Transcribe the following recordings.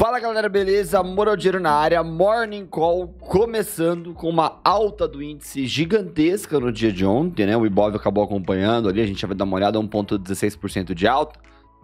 Fala galera, beleza? Moral Dinheiro na área, Morning Call começando com uma alta do índice gigantesca no dia de ontem, né? O Ibov acabou acompanhando ali, a gente já vai dar uma olhada, 1,16% de alta.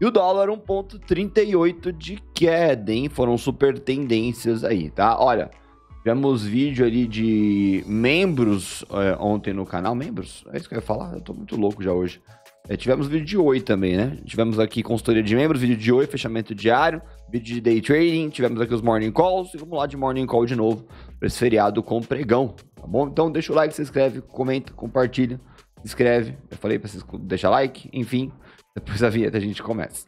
E o dólar 1,38% de queda, hein? Foram super tendências aí, tá? Olha, tivemos vídeo ali de membros é, ontem no canal. Membros? É isso que eu ia falar? Eu tô muito louco já hoje. É, tivemos vídeo de Oi também, né? Tivemos aqui consultoria de membros, vídeo de Oi, fechamento diário, vídeo de day trading, tivemos aqui os morning calls e vamos lá de morning call de novo para esse feriado com pregão, tá bom? Então deixa o like, se inscreve, comenta, compartilha, se inscreve. Eu falei para vocês deixar like, enfim, depois da vinheta a gente começa.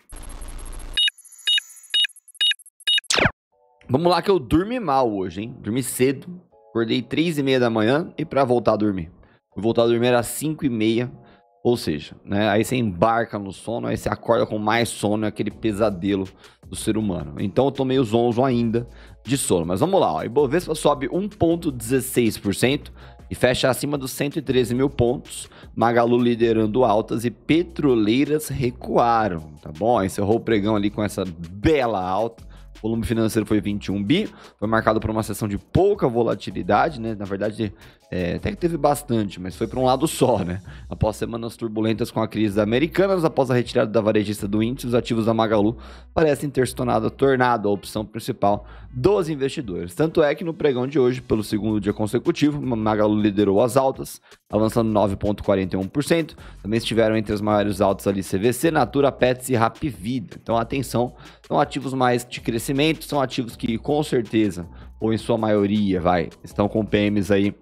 Vamos lá que eu dormi mal hoje, hein? Dormi cedo, acordei três e meia da manhã e para voltar a dormir. Vou voltar a dormir às cinco e meia ou seja, né, aí você embarca no sono, aí você acorda com mais sono, é aquele pesadelo do ser humano. Então eu tô meio zonzo ainda de sono. Mas vamos lá, ó, Ibovespa sobe 1,16% e fecha acima dos 113 mil pontos. Magalu liderando altas e petroleiras recuaram, tá bom? Encerrou o pregão ali com essa bela alta. O volume financeiro foi 21 bi, foi marcado por uma sessão de pouca volatilidade, né? Na verdade, é, até que teve bastante, mas foi para um lado só, né? Após semanas turbulentas com a crise da Americanas, após a retirada da varejista do índice, os ativos da Magalu parecem ter se tornado, tornado a opção principal dos investidores. Tanto é que no pregão de hoje, pelo segundo dia consecutivo, Magalu liderou as altas, avançando 9,41%. Também estiveram entre as maiores altas ali CVC, Natura, Pets e Rap Vida. Então, atenção, são ativos mais de crescimento, são ativos que com certeza, ou em sua maioria, vai, estão com PMs aí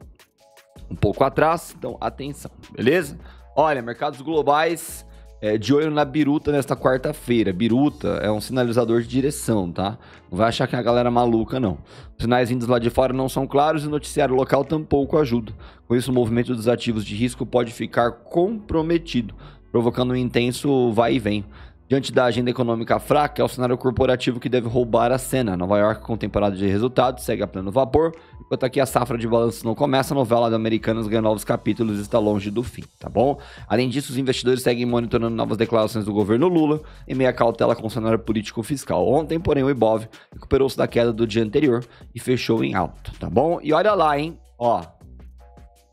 um pouco atrás, então atenção, beleza? Olha, mercados globais é, de olho na biruta nesta quarta-feira. Biruta é um sinalizador de direção, tá? Não vai achar que é a galera maluca, não. Os sinais vindos lá de fora não são claros e o noticiário local tampouco ajuda. Com isso, o movimento dos ativos de risco pode ficar comprometido, provocando um intenso vai e vem. Diante da agenda econômica fraca, é o cenário corporativo que deve roubar a cena. Nova York, com temporada de resultados, segue a pleno vapor. Enquanto aqui a safra de balanços não começa, a novela da Americanas ganha novos capítulos e está longe do fim, tá bom? Além disso, os investidores seguem monitorando novas declarações do governo Lula e meia cautela com o cenário político-fiscal. Ontem, porém, o Ibov recuperou-se da queda do dia anterior e fechou em alta, tá bom? E olha lá, hein? Ó,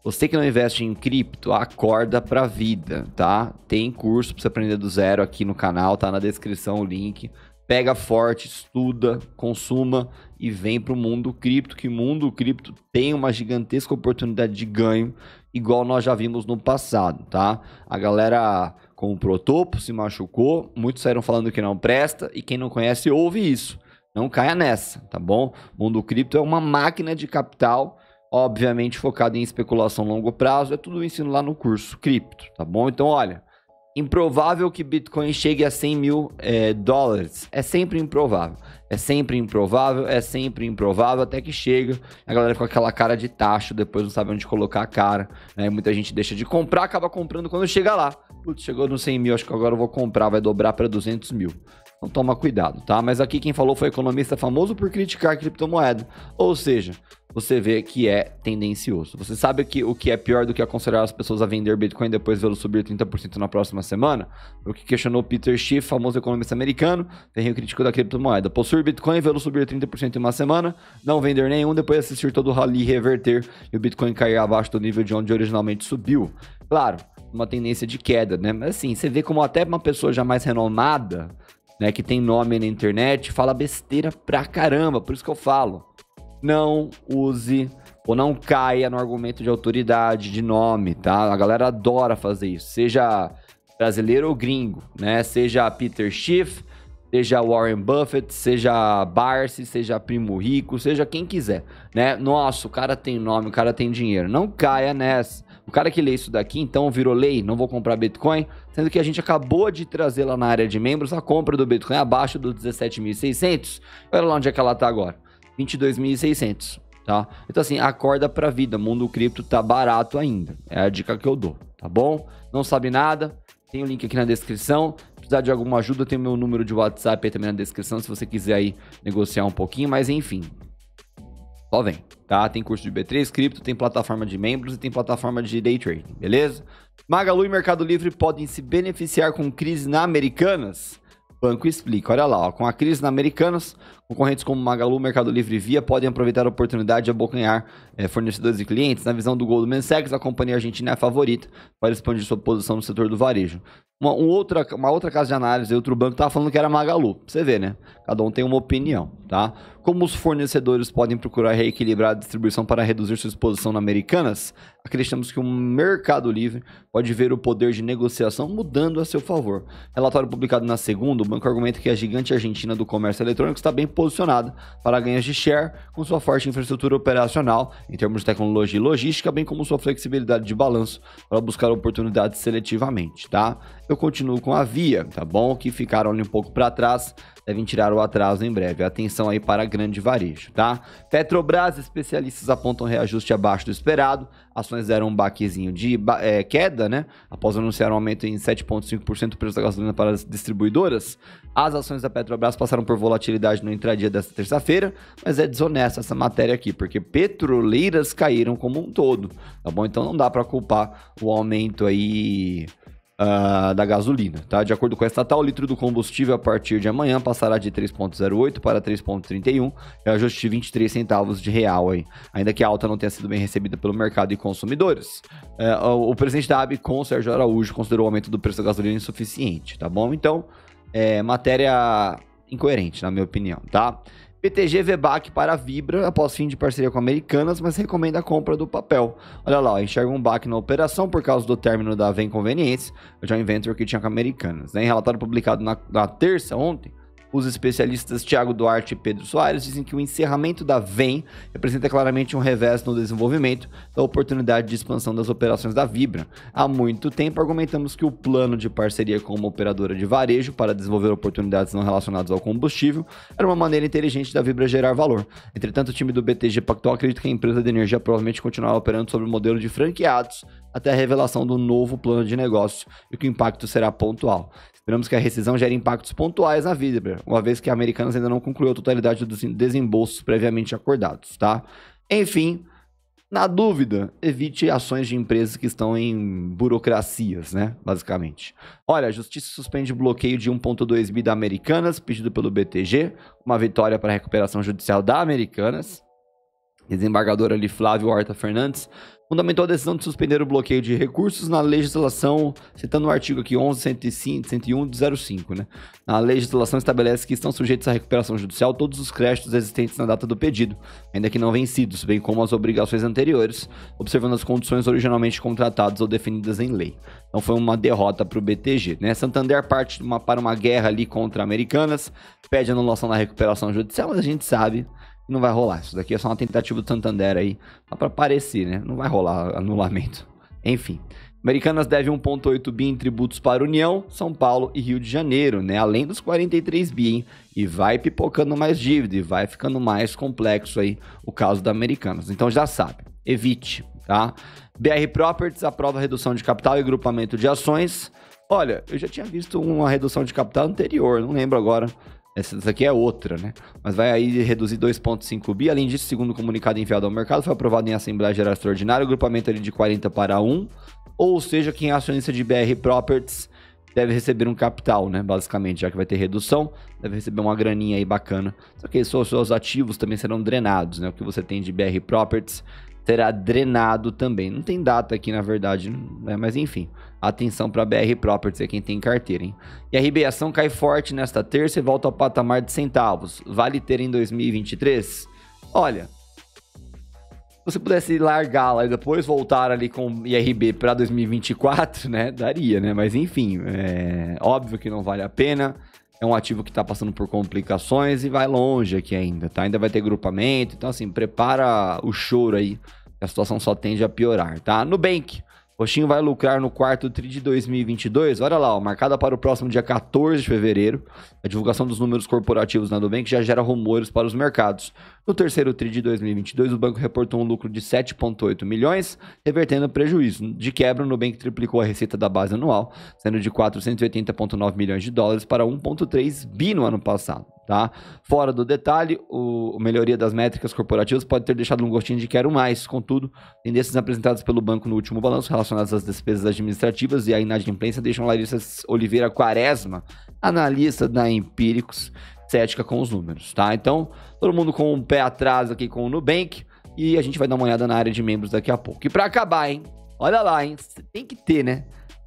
você que não investe em cripto, acorda pra vida, tá? Tem curso pra você aprender do zero aqui no canal, tá na descrição o link. Pega forte, estuda, consuma e vem pro mundo cripto, que mundo cripto tem uma gigantesca oportunidade de ganho, igual nós já vimos no passado, tá? A galera comprou topo, se machucou, muitos saíram falando que não presta e quem não conhece ouve isso. Não caia nessa, tá bom? O mundo cripto é uma máquina de capital obviamente focado em especulação longo prazo, é tudo ensino lá no curso cripto, tá bom? Então, olha, improvável que Bitcoin chegue a 100 mil é, dólares, é sempre improvável, é sempre improvável, é sempre improvável, até que chega, a galera fica com aquela cara de tacho, depois não sabe onde colocar a cara, né? muita gente deixa de comprar, acaba comprando quando chega lá, Putz, chegou no 100 mil, acho que agora eu vou comprar, vai dobrar para 200 mil, então toma cuidado, tá? Mas aqui quem falou foi economista famoso por criticar criptomoeda. Ou seja, você vê que é tendencioso. Você sabe que o que é pior do que aconselhar as pessoas a vender Bitcoin e depois vê-lo subir 30% na próxima semana? O que questionou Peter Schiff, famoso economista americano, ferrinho crítico da criptomoeda. Possuir Bitcoin e vê-lo subir 30% em uma semana, não vender nenhum, depois assistir todo o rally reverter e o Bitcoin cair abaixo do nível de onde originalmente subiu. Claro, uma tendência de queda, né? Mas assim, você vê como até uma pessoa já mais renomada né, que tem nome na internet, fala besteira pra caramba, por isso que eu falo. Não use ou não caia no argumento de autoridade, de nome, tá? A galera adora fazer isso, seja brasileiro ou gringo, né? Seja Peter Schiff, seja Warren Buffett, seja Barsi, seja Primo Rico, seja quem quiser, né? Nossa, o cara tem nome, o cara tem dinheiro. Não caia nessa. O cara que lê isso daqui, então, virou lei, não vou comprar Bitcoin, sendo que a gente acabou de trazer lá na área de membros a compra do Bitcoin abaixo do 17.600. Olha lá onde é que ela tá agora, 22.600, tá? Então, assim, acorda pra vida, mundo cripto tá barato ainda, é a dica que eu dou, tá bom? Não sabe nada, tem o link aqui na descrição, precisar de alguma ajuda, tem o meu número de WhatsApp aí também na descrição, se você quiser aí negociar um pouquinho, mas enfim, só vem tá? Tem curso de B3, cripto, tem plataforma de membros e tem plataforma de day trading, beleza? Magalu e Mercado Livre podem se beneficiar com crise na Americanas? Banco explica, olha lá, ó, com a crise na Americanas, Concorrentes como Magalu, Mercado Livre e Via podem aproveitar a oportunidade de abocanhar é, fornecedores e clientes. Na visão do Goldman Sachs, a companhia argentina é a favorita para expandir sua posição no setor do varejo. Uma, um outra, uma outra casa de análise, outro banco, estava falando que era Magalu. Você vê, né? Cada um tem uma opinião, tá? Como os fornecedores podem procurar reequilibrar a distribuição para reduzir sua exposição na Americanas? Acreditamos que o Mercado Livre pode ver o poder de negociação mudando a seu favor. Relatório publicado na segunda, o banco argumenta que a gigante argentina do comércio eletrônico está bem posicionada para ganhos de share, com sua forte infraestrutura operacional em termos de tecnologia e logística, bem como sua flexibilidade de balanço para buscar oportunidades seletivamente, tá? Eu continuo com a Via, tá bom? Que ficaram ali um pouco para trás, devem tirar o atraso em breve. Atenção aí para grande varejo, tá? Petrobras, especialistas apontam reajuste abaixo do esperado, ações deram um baquezinho de é, queda, né? Após anunciar um aumento em 7,5% do preço da gasolina para as distribuidoras, as ações da Petrobras passaram por volatilidade no intradia desta terça-feira, mas é desonesta essa matéria aqui, porque petroleiras caíram como um todo, tá bom? Então não dá para culpar o aumento aí Uh, da gasolina. Tá? De acordo com a estatal, o litro do combustível a partir de amanhã passará de 3,08 para 3,31, é ajuste de 23 centavos de real. Aí. Ainda que a alta não tenha sido bem recebida pelo mercado e consumidores. Uh, o, o presidente da ABCOM, Sérgio Araújo, considerou o aumento do preço da gasolina insuficiente, tá bom? Então, é matéria incoerente, na minha opinião, tá? PTG VBAC para Vibra, após fim de parceria com Americanas, mas recomenda a compra do papel. Olha lá, ó, enxerga um BAC na operação por causa do término da Vem conveniência o joint venture que tinha com Americanas. Né? Em relatório publicado na, na terça, ontem, os especialistas Tiago Duarte e Pedro Soares dizem que o encerramento da VEM representa claramente um revés no desenvolvimento da oportunidade de expansão das operações da Vibra. Há muito tempo argumentamos que o plano de parceria com uma operadora de varejo para desenvolver oportunidades não relacionadas ao combustível era uma maneira inteligente da Vibra gerar valor. Entretanto, o time do BTG Pactual acredita que a empresa de energia provavelmente continuará operando sobre o modelo de franqueados até a revelação do novo plano de negócio e que o impacto será pontual. Esperamos que a rescisão gere impactos pontuais na vida, uma vez que a Americanas ainda não concluiu a totalidade dos desembolsos previamente acordados, tá? Enfim, na dúvida, evite ações de empresas que estão em burocracias, né? Basicamente. Olha, a justiça suspende o bloqueio de 1.2 bi da Americanas, pedido pelo BTG, uma vitória para a recuperação judicial da Americanas. Desembargadora ali Flávio Horta Fernandes fundamentou a decisão de suspender o bloqueio de recursos na legislação, citando o artigo aqui 11, 105, 101 05, né? A legislação estabelece que estão sujeitos à recuperação judicial todos os créditos existentes na data do pedido, ainda que não vencidos, bem como as obrigações anteriores, observando as condições originalmente contratadas ou definidas em lei. Então foi uma derrota para o BTG, né? Santander parte uma, para uma guerra ali contra americanas, pede anulação da recuperação judicial, mas a gente sabe não vai rolar. Isso daqui é só uma tentativa do Santander aí, só para parecer, né? Não vai rolar anulamento. Enfim. Americanas deve 1,8 bi em tributos para União, São Paulo e Rio de Janeiro, né? Além dos 43 bi, hein? E vai pipocando mais dívida e vai ficando mais complexo aí o caso da Americanas. Então já sabe, evite, tá? BR Properties aprova redução de capital e grupamento de ações. Olha, eu já tinha visto uma redução de capital anterior, não lembro agora essa daqui é outra, né? Mas vai aí reduzir 2,5 bi. Além disso, segundo o comunicado enviado ao mercado, foi aprovado em Assembleia Geral Extraordinária o grupamento ali de 40 para 1. Ou seja, quem é acionista de BR Properties deve receber um capital, né? Basicamente, já que vai ter redução, deve receber uma graninha aí bacana. Só que os seus ativos também serão drenados, né? O que você tem de BR Properties será drenado também. Não tem data aqui, na verdade, né? Mas enfim, Atenção para BR Properties, é quem tem carteira, hein? E a ribeação cai forte nesta terça e volta ao patamar de centavos. Vale ter em 2023? Olha, se você pudesse largá-la e depois voltar ali com IRB para 2024, né? Daria, né? Mas enfim, é óbvio que não vale a pena. É um ativo que está passando por complicações e vai longe aqui ainda, tá? Ainda vai ter grupamento, então assim, prepara o choro aí. A situação só tende a piorar, tá? Nubank Roxinho vai lucrar no quarto tri de 2022. Olha lá, ó, marcada para o próximo dia 14 de fevereiro. A divulgação dos números corporativos na Nubank já gera rumores para os mercados. No terceiro tri de 2022, o banco reportou um lucro de 7,8 milhões, revertendo prejuízo. De quebra, o Nubank triplicou a receita da base anual, sendo de 480,9 milhões de dólares para 1,3 bi no ano passado. Tá? Fora do detalhe, o, a melhoria das métricas corporativas pode ter deixado um gostinho de quero mais. Contudo, tendências apresentadas pelo banco no último balanço relacionadas às despesas administrativas e à inadimplência deixam Larissa Oliveira Quaresma, analista da Empíricos, cética com os números. Tá? Então, todo mundo com um pé atrás aqui com o Nubank e a gente vai dar uma olhada na área de membros daqui a pouco. E para acabar, hein? Olha lá, hein? Tem que ter, né?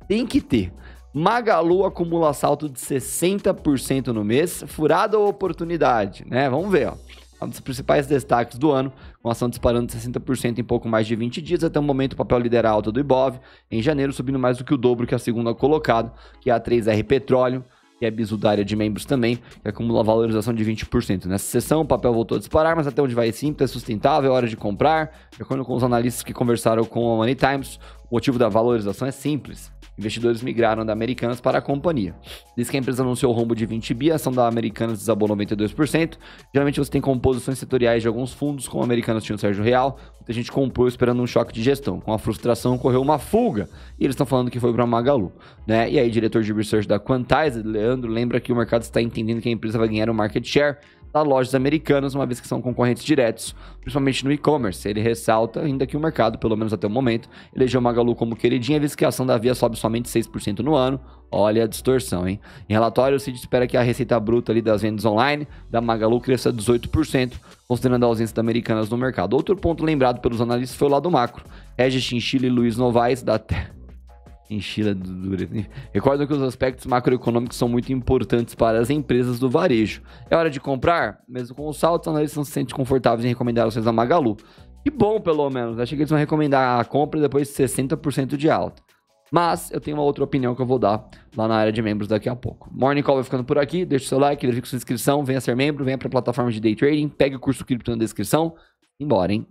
Tem que ter. Magalu acumula salto de 60% no mês, furada ou oportunidade, né? Vamos ver, ó. É um dos principais destaques do ano, com a ação disparando 60% em pouco mais de 20 dias. Até o momento, o papel lidera a alta do Ibov, em janeiro, subindo mais do que o dobro que a segunda colocada, que é a 3R Petróleo, que é bisudária de membros também, que acumula valorização de 20%. Nessa sessão, o papel voltou a disparar, mas até onde vai é simples, é sustentável, é hora de comprar. De acordo com os analistas que conversaram com a Money Times, o motivo da valorização é simples. Investidores migraram da Americanas para a companhia. Diz que a empresa anunciou o rombo de 20 bi, a ação da Americanas desabou 92%. Geralmente você tem composições setoriais de alguns fundos, como a Americanas tinha o Sérgio Real. Muita gente comprou esperando um choque de gestão. Com a frustração, ocorreu uma fuga. E eles estão falando que foi para Magalu. Né? E aí, diretor de research da Quantize, Leandro, lembra que o mercado está entendendo que a empresa vai ganhar o um market share das lojas americanas, uma vez que são concorrentes diretos, principalmente no e-commerce. Ele ressalta ainda que o mercado, pelo menos até o momento, elegeu Magalu como queridinha, visto que a ação da Via sobe somente 6% no ano. Olha a distorção, hein? Em relatório, o CID espera que a receita bruta ali das vendas online da Magalu cresça 18%, considerando a ausência da Americanas no mercado. Outro ponto lembrado pelos analistas foi o lado macro. Regis Chinchilla e Luiz Novaes, da... Te... Enchila do dura. Recordo que os aspectos macroeconômicos são muito importantes para as empresas do varejo. É hora de comprar? Mesmo com o salto, analistas não se sentem confortáveis em recomendar vocês a Magalu. Que bom, pelo menos. Achei que eles vão recomendar a compra depois de 60% de alta. Mas eu tenho uma outra opinião que eu vou dar lá na área de membros daqui a pouco. Morning Call vai ficando por aqui. Deixe seu like, verifique sua inscrição, venha ser membro, venha para a plataforma de day trading, pegue o curso cripto na descrição. Embora, hein?